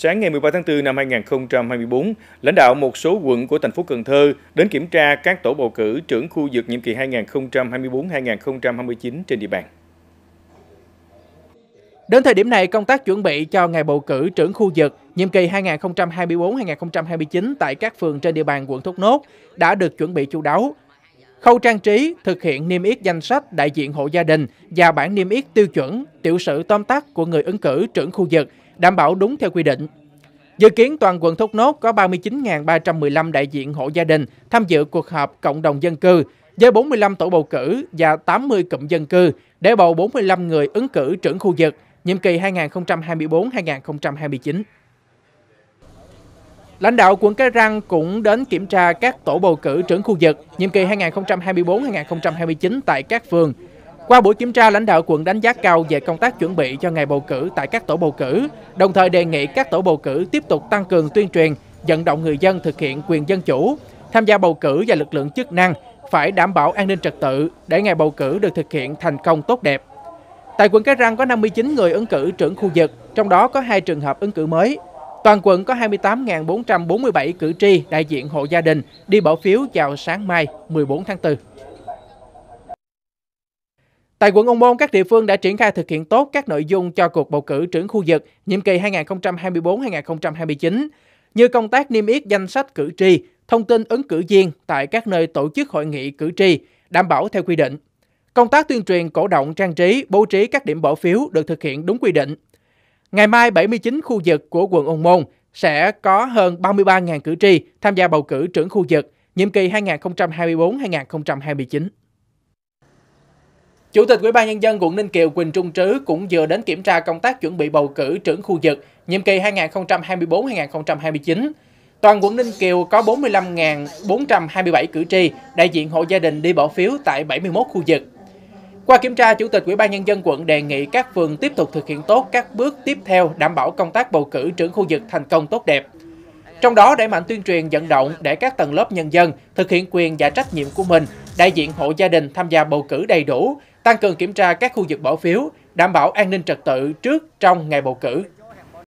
Sáng ngày 13 tháng 4 năm 2024, lãnh đạo một số quận của thành phố Cần Thơ đến kiểm tra các tổ bầu cử trưởng khu vực nhiệm kỳ 2024-2029 trên địa bàn. Đến thời điểm này, công tác chuẩn bị cho ngày bầu cử trưởng khu vực nhiệm kỳ 2024-2029 tại các phường trên địa bàn quận Thốt Nốt đã được chuẩn bị chu đáo, Khâu trang trí thực hiện niêm yết danh sách đại diện hộ gia đình và bản niêm yết tiêu chuẩn, tiểu sử tóm tắt của người ứng cử trưởng khu vực, đảm bảo đúng theo quy định. Dự kiến toàn quận Thốt Nốt có 39.315 đại diện hộ gia đình tham dự cuộc họp cộng đồng dân cư với 45 tổ bầu cử và 80 cụm dân cư để bầu 45 người ứng cử trưởng khu vực nhiệm kỳ 2024-2029. Lãnh đạo quận Cái Răng cũng đến kiểm tra các tổ bầu cử trưởng khu vực nhiệm kỳ 2024-2029 tại các phường. Qua buổi kiểm tra, lãnh đạo quận đánh giá cao về công tác chuẩn bị cho ngày bầu cử tại các tổ bầu cử, đồng thời đề nghị các tổ bầu cử tiếp tục tăng cường tuyên truyền, vận động người dân thực hiện quyền dân chủ, tham gia bầu cử và lực lượng chức năng phải đảm bảo an ninh trật tự để ngày bầu cử được thực hiện thành công tốt đẹp. Tại quận Cái Răng có 59 người ứng cử trưởng khu vực, trong đó có hai trường hợp ứng cử mới, Toàn quận có 28.447 cử tri đại diện hộ gia đình đi bỏ phiếu vào sáng mai 14 tháng 4. Tại quận Ông Môn, các địa phương đã triển khai thực hiện tốt các nội dung cho cuộc bầu cử trưởng khu vực nhiệm kỳ 2024-2029, như công tác niêm yết danh sách cử tri, thông tin ứng cử viên tại các nơi tổ chức hội nghị cử tri, đảm bảo theo quy định. Công tác tuyên truyền cổ động trang trí, bố trí các điểm bỏ phiếu được thực hiện đúng quy định. Ngày mai 79 khu vực của quận Ung Môn sẽ có hơn 33.000 cử tri tham gia bầu cử trưởng khu vực nhiệm kỳ 2024-2029. Chủ tịch Ủy ban nhân dân quận Ninh Kiều Quỳnh Trung Trứ cũng vừa đến kiểm tra công tác chuẩn bị bầu cử trưởng khu vực nhiệm kỳ 2024-2029. Toàn quận Ninh Kiều có 45.427 cử tri đại diện hộ gia đình đi bỏ phiếu tại 71 khu vực. Qua kiểm tra, Chủ tịch Ủy ban Nhân dân quận đề nghị các phường tiếp tục thực hiện tốt các bước tiếp theo đảm bảo công tác bầu cử trưởng khu vực thành công tốt đẹp. Trong đó đẩy mạnh tuyên truyền vận động để các tầng lớp nhân dân thực hiện quyền và trách nhiệm của mình, đại diện hộ gia đình tham gia bầu cử đầy đủ, tăng cường kiểm tra các khu vực bỏ phiếu, đảm bảo an ninh trật tự trước, trong ngày bầu cử